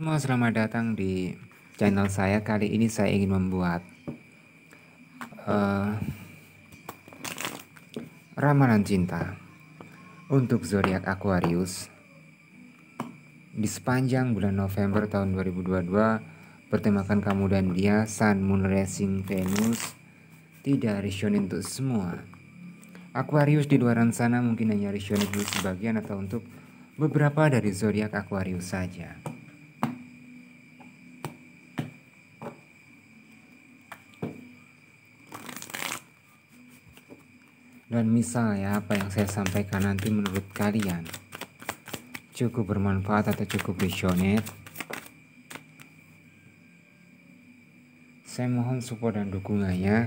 Semua selamat datang di channel saya. Kali ini saya ingin membuat uh, ramalan cinta untuk zodiak Aquarius di sepanjang bulan November tahun 2022 bertemakan kamu dan dia Sun Moon Rising Venus tidak resion untuk semua. Aquarius di luar sana mungkin hanya resion untuk sebagian atau untuk beberapa dari zodiak Aquarius saja. Dan misalnya apa yang saya sampaikan nanti menurut kalian cukup bermanfaat atau cukup visioner, saya mohon support dan dukungannya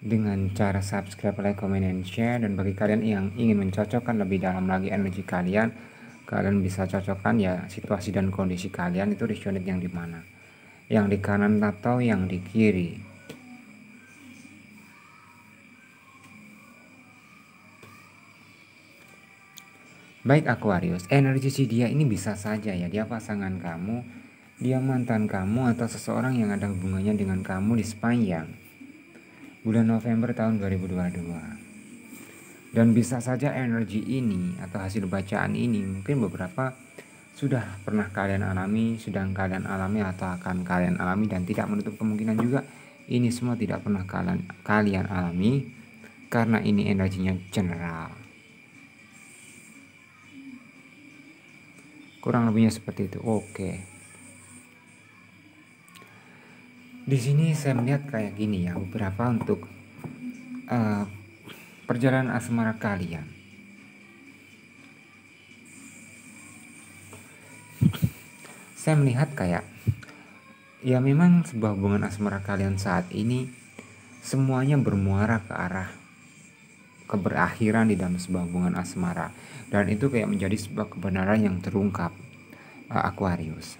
dengan cara subscribe, like, comment, dan share dan bagi kalian yang ingin mencocokkan lebih dalam lagi energi kalian kalian bisa cocokkan ya situasi dan kondisi kalian itu visioner yang di mana yang di kanan atau yang di kiri Baik Aquarius, energi si dia ini bisa saja ya, dia pasangan kamu, dia mantan kamu atau seseorang yang ada hubungannya dengan kamu di sepanjang bulan November tahun 2022. Dan bisa saja energi ini atau hasil bacaan ini mungkin beberapa sudah pernah kalian alami, sedang kalian alami atau akan kalian alami dan tidak menutup kemungkinan juga ini semua tidak pernah kalian kalian alami karena ini energinya general. kurang lebihnya seperti itu oke okay. di sini saya melihat kayak gini ya beberapa untuk uh, perjalanan asmara kalian saya melihat kayak ya memang sebuah hubungan asmara kalian saat ini semuanya bermuara ke arah keberakhiran di dalam sebuah hubungan asmara dan itu kayak menjadi sebuah kebenaran yang terungkap uh, Aquarius.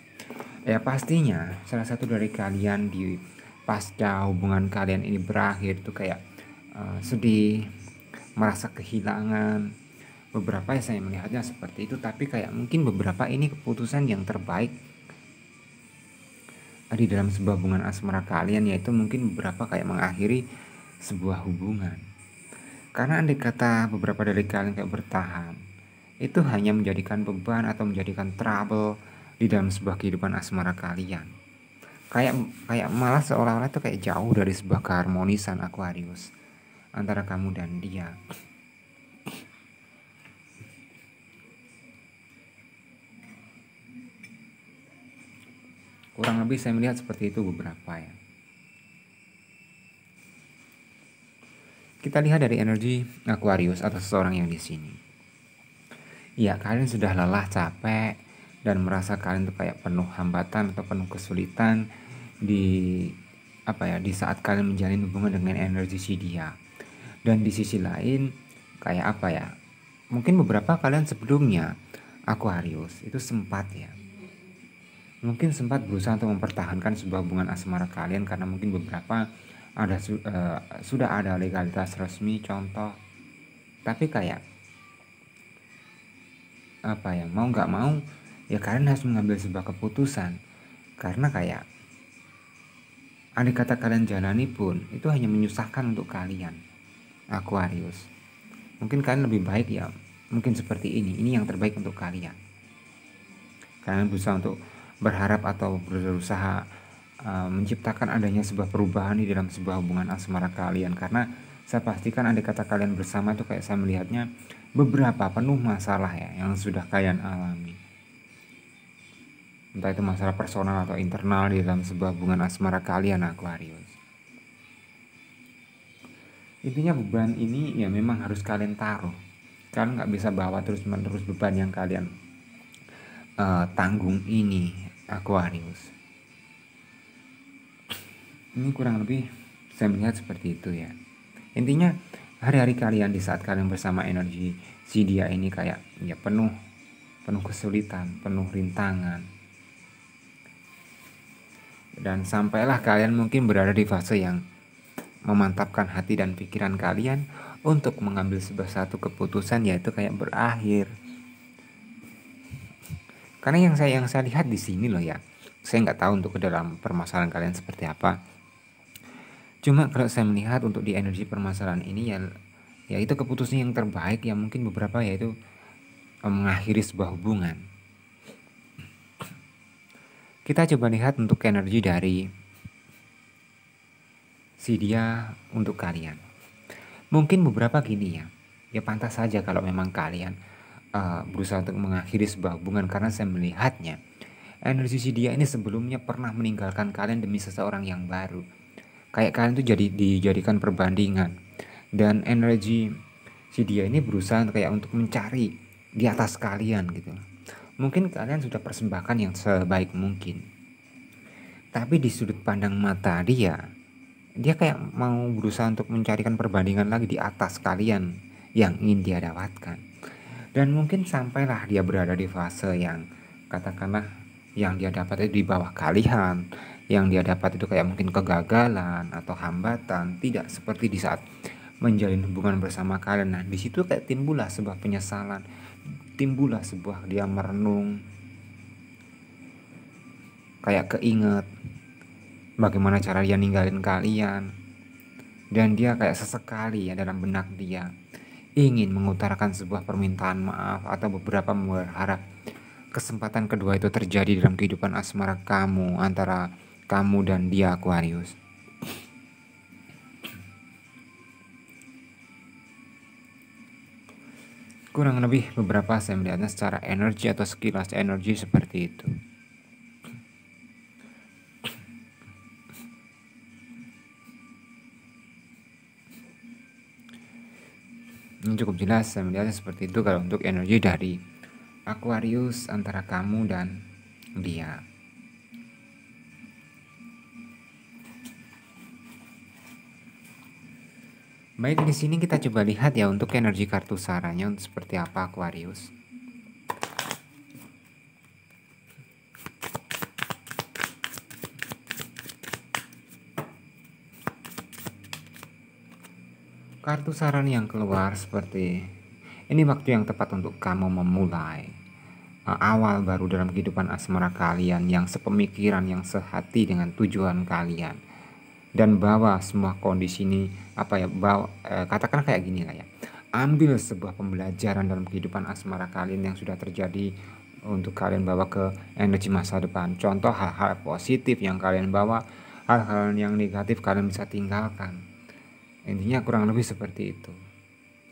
Ya pastinya salah satu dari kalian di pasca hubungan kalian ini berakhir tuh kayak uh, sedih, merasa kehilangan. Beberapa ya saya melihatnya seperti itu, tapi kayak mungkin beberapa ini keputusan yang terbaik di dalam sebuah hubungan asmara kalian yaitu mungkin beberapa kayak mengakhiri sebuah hubungan. Karena andai kata beberapa dari kalian kayak bertahan, itu hanya menjadikan beban atau menjadikan trouble di dalam sebuah kehidupan asmara kalian. Kayak kayak malah seolah-olah itu kayak jauh dari sebuah keharmonisan Aquarius antara kamu dan dia. Kurang lebih saya melihat seperti itu beberapa ya. Kita lihat dari energi Aquarius atau seseorang yang di sini ya kalian sudah lelah capek dan merasa kalian tuh kayak penuh hambatan atau penuh kesulitan di apa ya di saat kalian menjalin hubungan dengan energi si dia dan di sisi lain kayak apa ya mungkin beberapa kalian sebelumnya Aquarius itu sempat ya mungkin sempat berusaha untuk mempertahankan sebuah hubungan asmara kalian karena mungkin beberapa ada uh, sudah ada legalitas resmi contoh tapi kayak apa ya mau nggak mau ya kalian harus mengambil sebuah keputusan karena kayak ada kata kalian jalani pun itu hanya menyusahkan untuk kalian Aquarius mungkin kalian lebih baik ya mungkin seperti ini ini yang terbaik untuk kalian kalian berusaha untuk berharap atau berusaha uh, menciptakan adanya sebuah perubahan di dalam sebuah hubungan asmara kalian karena saya pastikan ada kata kalian bersama itu kayak saya melihatnya beberapa penuh masalah ya yang sudah kalian alami. Entah itu masalah personal atau internal di dalam sebuah hubungan asmara kalian Aquarius. Intinya beban ini ya memang harus kalian taruh. Kalian nggak bisa bawa terus-menerus beban yang kalian uh, tanggung ini Aquarius. Ini kurang lebih saya melihat seperti itu ya. Intinya hari-hari kalian di saat kalian bersama energi si dia ini kayak ya penuh penuh kesulitan, penuh rintangan. Dan sampailah kalian mungkin berada di fase yang memantapkan hati dan pikiran kalian untuk mengambil sebuah satu keputusan yaitu kayak berakhir. Karena yang saya yang saya lihat di sini loh ya, saya nggak tahu untuk ke dalam permasalahan kalian seperti apa. Cuma kalau saya melihat untuk di energi permasalahan ini ya ya itu keputusan yang terbaik yang mungkin beberapa yaitu eh, mengakhiri sebuah hubungan. Kita coba lihat untuk energi dari si dia untuk kalian. Mungkin beberapa gini ya. Ya pantas saja kalau memang kalian uh, berusaha untuk mengakhiri sebuah hubungan karena saya melihatnya energi si dia ini sebelumnya pernah meninggalkan kalian demi seseorang yang baru kayak kalian tuh jadi dijadikan perbandingan dan energi si dia ini berusaha kayak untuk mencari di atas kalian gitu mungkin kalian sudah persembahkan yang sebaik mungkin tapi di sudut pandang mata dia dia kayak mau berusaha untuk mencarikan perbandingan lagi di atas kalian yang ingin dia dapatkan dan mungkin sampailah dia berada di fase yang katakanlah yang dia dapat itu di bawah kalian yang dia dapat itu kayak mungkin kegagalan atau hambatan tidak seperti di saat menjalin hubungan bersama kalian nah di situ kayak timbullah sebuah penyesalan timbullah sebuah dia merenung kayak keinget bagaimana cara dia ninggalin kalian dan dia kayak sesekali ya dalam benak dia ingin mengutarakan sebuah permintaan maaf atau beberapa berharap kesempatan kedua itu terjadi dalam kehidupan asmara kamu antara kamu dan dia Aquarius. Kurang lebih beberapa saya melihatnya secara energi atau sekilas energi seperti itu. Ini cukup jelas saya melihatnya seperti itu kalau untuk energi dari Aquarius antara kamu dan dia. Baik, di sini kita coba lihat ya untuk energi kartu saranya untuk seperti apa Aquarius. Kartu saran yang keluar seperti ini waktu yang tepat untuk kamu memulai eh, awal baru dalam kehidupan asmara kalian yang sepemikiran yang sehati dengan tujuan kalian dan bawa semua kondisi ini apa ya bawa e, katakan kayak gini lah ya ambil sebuah pembelajaran dalam kehidupan asmara kalian yang sudah terjadi untuk kalian bawa ke energi masa depan contoh hal-hal positif yang kalian bawa hal-hal yang negatif kalian bisa tinggalkan intinya kurang lebih seperti itu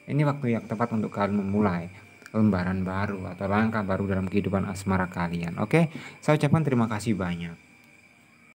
ini waktu yang tepat untuk kalian memulai lembaran baru atau langkah baru dalam kehidupan asmara kalian oke saya ucapkan terima kasih banyak